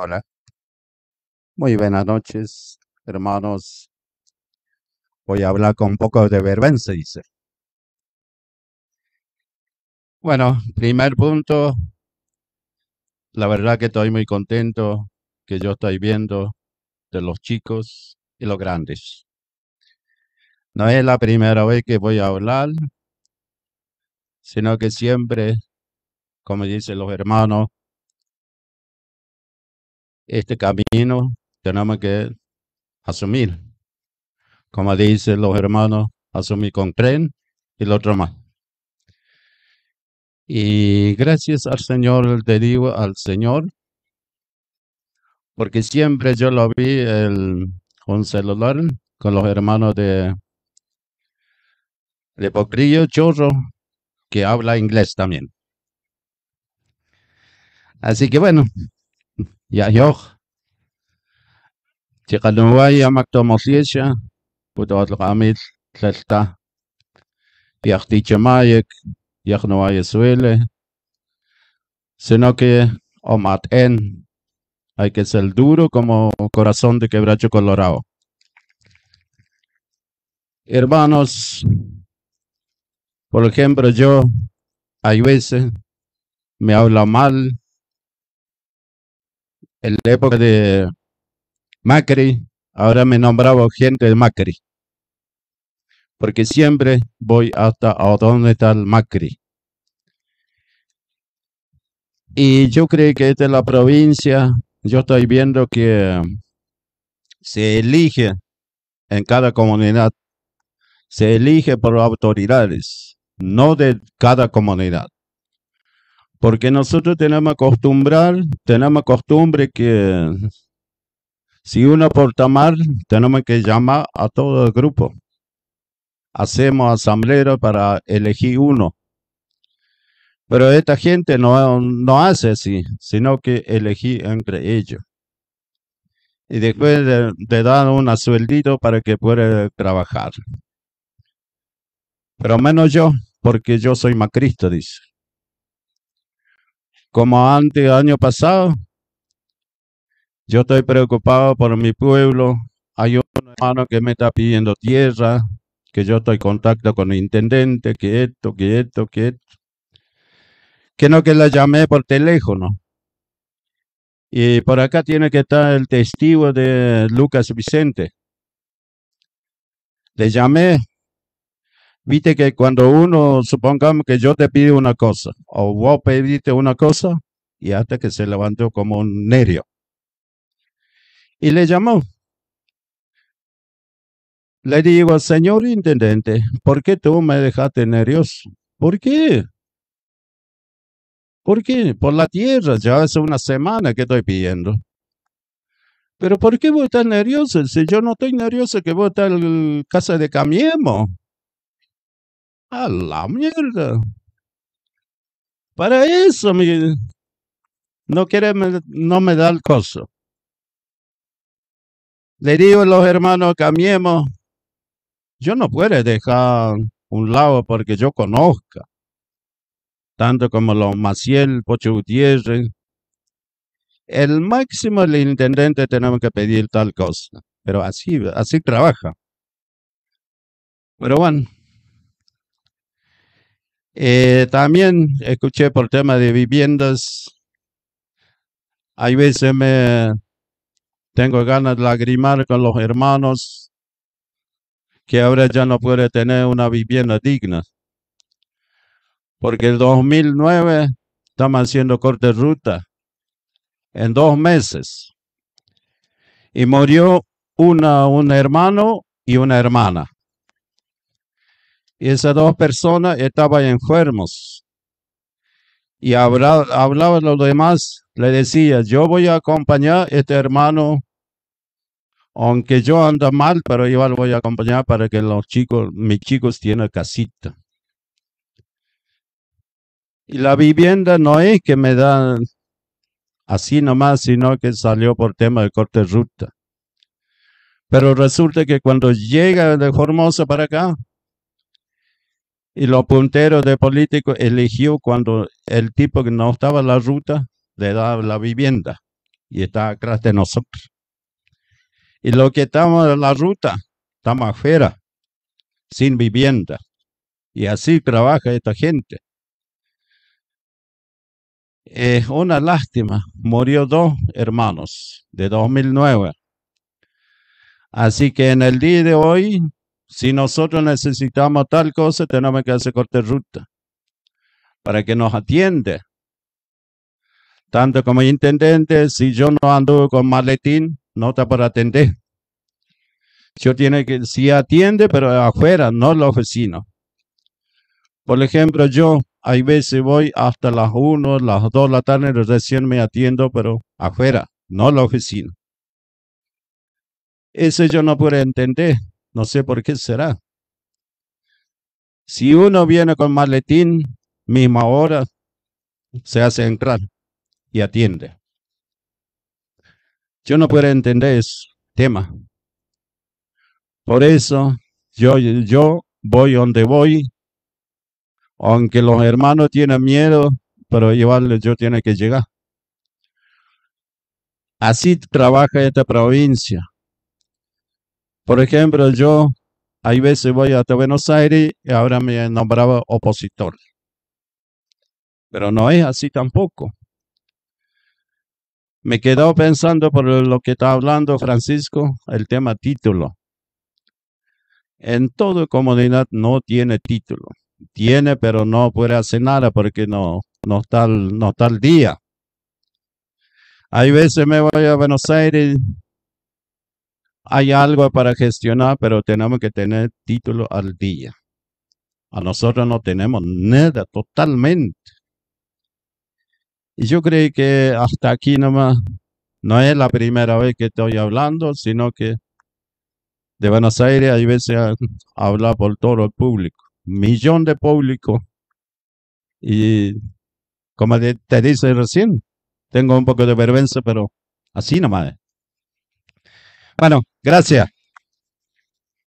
Hola. Muy buenas noches, hermanos. Voy a hablar con un poco de vergüenza, dice. Bueno, primer punto. La verdad que estoy muy contento que yo estoy viendo de los chicos y los grandes. No es la primera vez que voy a hablar, sino que siempre, como dicen los hermanos, este camino tenemos que asumir. Como dicen los hermanos, asumir con tren y lo otro más. Y gracias al Señor, te digo al Señor, porque siempre yo lo vi el, un celular con los hermanos de, de Pocrillo Chorro, que habla inglés también. Así que bueno, Ja, yo, te kalu wa ya makto mo siesha, puto at ya no ay suele. Sino que o mat en, hay que ser duro como corazón de quebracho colorado. Hermanos, por ejemplo, yo, hay veces, me habla mal, en la época de Macri, ahora me nombraba gente de Macri. Porque siempre voy hasta a donde está el Macri. Y yo creo que esta es la provincia. Yo estoy viendo que se elige en cada comunidad. Se elige por autoridades, no de cada comunidad. Porque nosotros tenemos acostumbrar, tenemos costumbre que si uno porta mal, tenemos que llamar a todo el grupo. Hacemos asamblea para elegir uno. Pero esta gente no, no hace así, sino que elegí entre ellos. Y después de dar dan un sueldito para que pueda trabajar. Pero menos yo, porque yo soy Macristo, dice como antes año pasado. Yo estoy preocupado por mi pueblo. Hay un hermano que me está pidiendo tierra, que yo estoy en contacto con el intendente, que esto, que esto, que esto. Que no que la llamé por teléfono. Y por acá tiene que estar el testigo de Lucas Vicente. Le llamé, Viste que cuando uno, supongamos que yo te pido una cosa, o vos pediste una cosa, y hasta que se levantó como un nerio. Y le llamó. Le digo, señor intendente, ¿por qué tú me dejaste nervioso? ¿Por qué? ¿Por qué? Por la tierra, ya hace una semana que estoy pidiendo. Pero ¿por qué vos estás nervioso? Si yo no estoy nervioso, que vos estar en casa de Camiemo. A ah, la mierda. Para eso, mi... No quiere, me, no me da el coso. Le digo a los hermanos, cambiemos. Yo no puedo dejar un lado porque yo conozca. Tanto como los Maciel, Pocho Gutiérrez. El máximo el intendente tenemos que pedir tal cosa. Pero así, así trabaja. Pero bueno. Eh, también escuché por tema de viviendas. Hay veces me tengo ganas de lagrimar con los hermanos que ahora ya no puede tener una vivienda digna. Porque el 2009 estamos haciendo corte de ruta en dos meses. Y murió una, un hermano y una hermana. Y esas dos personas estaban enfermos. Y hablaba, los demás, le decía, yo voy a acompañar a este hermano, aunque yo ando mal, pero igual voy a acompañar para que los chicos, mis chicos tienen casita. Y la vivienda no es que me dan así nomás, sino que salió por tema de corte ruta. Pero resulta que cuando llega de Formosa para acá, y los punteros de políticos eligió cuando el tipo que no estaba en la ruta le daba la vivienda y está atrás de nosotros. Y los que estamos en la ruta, estamos afuera, sin vivienda. Y así trabaja esta gente. Es una lástima, murió dos hermanos de 2009. Así que en el día de hoy si nosotros necesitamos tal cosa, tenemos que hacer corte ruta para que nos atiende. Tanto como intendente, si yo no ando con maletín, no está para atender. Yo tiene que, si atiende, pero afuera, no la oficina. Por ejemplo, yo hay veces voy hasta las 1, las 2 de la tarde, recién me atiendo, pero afuera, no la oficina. Eso yo no puedo entender. No sé por qué será. Si uno viene con maletín, misma hora, se hace entrar y atiende. Yo no puedo entender ese tema. Por eso yo, yo voy donde voy, aunque los hermanos tienen miedo, pero llevarle yo tiene que llegar. Así trabaja esta provincia. Por ejemplo, yo hay veces voy hasta Buenos Aires y ahora me nombraba opositor. Pero no es así tampoco. Me quedo pensando por lo que está hablando Francisco, el tema título. En toda comunidad no tiene título. Tiene, pero no puede hacer nada porque no, no, está, no está día. Hay veces me voy a Buenos Aires hay algo para gestionar, pero tenemos que tener título al día. A nosotros no tenemos nada totalmente. Y yo creo que hasta aquí nomás no es la primera vez que estoy hablando, sino que de Buenos Aires hay veces hablar por todo el público, millón de público. Y como te dice recién, tengo un poco de vergüenza, pero así nomás. Bueno, gracias.